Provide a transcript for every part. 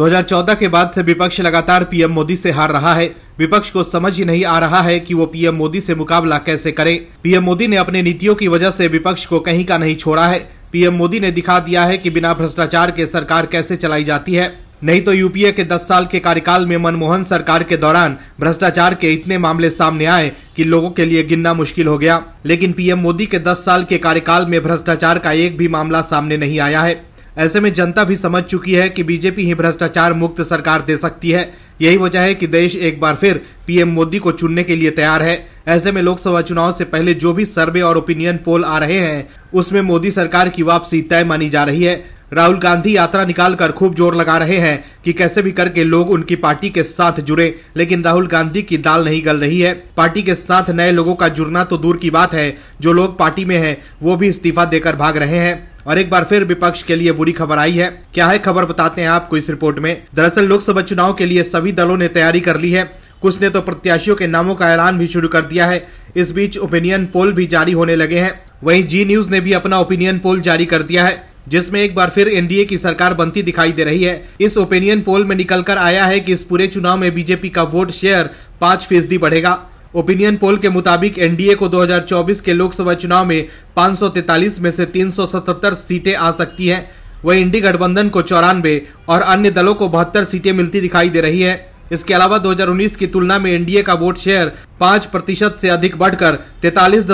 2014 के बाद से विपक्ष लगातार पीएम मोदी से हार रहा है विपक्ष को समझ ही नहीं आ रहा है कि वो पीएम मोदी से मुकाबला कैसे करे पीएम मोदी ने अपने नीतियों की वजह से विपक्ष को कहीं का नहीं छोड़ा है पीएम मोदी ने दिखा दिया है कि बिना भ्रष्टाचार के सरकार कैसे चलाई जाती है नहीं तो यूपीए के 10 साल के कार्यकाल में मनमोहन सरकार के दौरान भ्रष्टाचार के इतने मामले सामने आए कि लोगों के लिए गिनना मुश्किल हो गया लेकिन पीएम मोदी के 10 साल के कार्यकाल में भ्रष्टाचार का एक भी मामला सामने नहीं आया है ऐसे में जनता भी समझ चुकी है कि बीजेपी ही भ्रष्टाचार मुक्त सरकार दे सकती है यही वजह है कि देश एक बार फिर पीएम मोदी को चुनने के लिए तैयार है ऐसे में लोकसभा चुनाव से पहले जो भी सर्वे और ओपिनियन पोल आ रहे हैं उसमें मोदी सरकार की वापसी तय मानी जा रही है राहुल गांधी यात्रा निकालकर खूब जोर लगा रहे हैं कि कैसे भी करके लोग उनकी पार्टी के साथ जुड़े लेकिन राहुल गांधी की दाल नहीं गल रही है पार्टी के साथ नए लोगों का जुड़ना तो दूर की बात है जो लोग पार्टी में हैं वो भी इस्तीफा देकर भाग रहे हैं और एक बार फिर विपक्ष के लिए बुरी खबर आई है क्या है खबर बताते हैं आपको इस रिपोर्ट में दरअसल लोकसभा चुनाव के लिए सभी दलों ने तैयारी कर ली है कुछ ने तो प्रत्याशियों के नामों का ऐलान भी शुरू कर दिया है इस बीच ओपिनियन पोल भी जारी होने लगे हैं वहीं जी न्यूज ने भी अपना ओपिनियन पोल जारी कर दिया है जिसमें एक बार फिर एनडीए की सरकार बनती दिखाई दे रही है इस ओपिनियन पोल में निकलकर आया है कि इस पूरे चुनाव में बीजेपी का वोट शेयर पाँच फीसदी बढ़ेगा ओपिनियन पोल के मुताबिक एनडीए को 2024 के लोकसभा चुनाव में 543 में से 377 सीटें आ सकती हैं वहीं इंडी गठबंधन को चौरानवे और अन्य दलों को बहत्तर सीटें मिलती दिखाई दे रही है इसके अलावा 2019 की तुलना में एनडीए का वोट शेयर 5 प्रतिशत से अधिक बढ़कर तैतालीस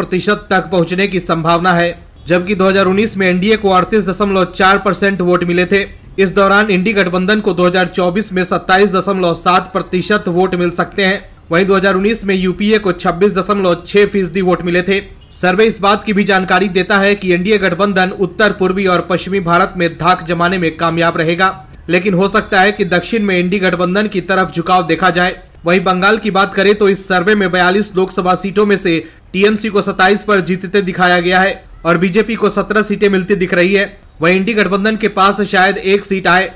प्रतिशत तक पहुंचने की संभावना है जबकि 2019 में एनडीए को अड़तीस परसेंट वोट मिले थे इस दौरान इंडी गठबंधन को 2024 में 27.7 प्रतिशत वोट मिल सकते हैं वहीं 2019 में यूपीए को 26.6 फीसदी वोट मिले थे सर्वे इस बात की भी जानकारी देता है कि एनडीए गठबंधन उत्तर पूर्वी और पश्चिमी भारत में धाक जमाने में कामयाब रहेगा लेकिन हो सकता है कि दक्षिण में एनडीए गठबंधन की तरफ झुकाव देखा जाए वहीं बंगाल की बात करें तो इस सर्वे में 42 लोकसभा सीटों में से टीएमसी को 27 पर जीतते दिखाया गया है और बीजेपी को 17 सीटें मिलती दिख रही है वहीं इंडी गठबंधन के पास शायद एक सीट आए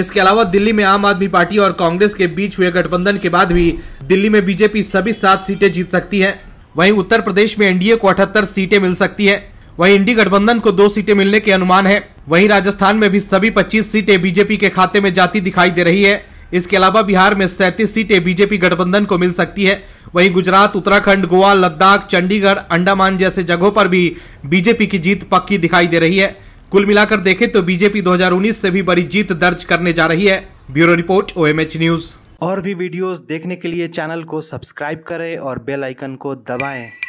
इसके अलावा दिल्ली में आम आदमी पार्टी और कांग्रेस के बीच हुए गठबंधन के बाद भी दिल्ली में बीजेपी सभी सात सीटें जीत सकती है वहीं उत्तर प्रदेश में एनडीए को अठहत्तर सीटें मिल सकती है वहीं इंडी गठबंधन को दो सीटें मिलने के अनुमान है वहीं राजस्थान में भी सभी पच्चीस सीटें बीजेपी के खाते में जाती दिखाई दे रही है इसके अलावा बिहार में सैंतीस सीटें बीजेपी गठबंधन को मिल सकती है वहीं गुजरात उत्तराखंड गोवा लद्दाख चंडीगढ़ अंडमान जैसे जगहों पर भी बीजेपी की जीत पक्की दिखाई दे रही है कुल मिलाकर देखें तो बीजेपी 2019 से भी बड़ी जीत दर्ज करने जा रही है ब्यूरो रिपोर्ट ओएमएच न्यूज और भी वीडियोस देखने के लिए चैनल को सब्सक्राइब करें और बेल आइकन को दबाएं